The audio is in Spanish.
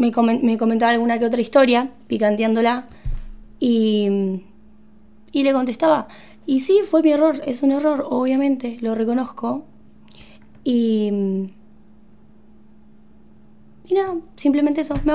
me, comentaba alguna que otra historia, picanteándola, y, y le contestaba, y sí, fue mi error, es un error, obviamente, lo reconozco, y, nada, simplemente eso, me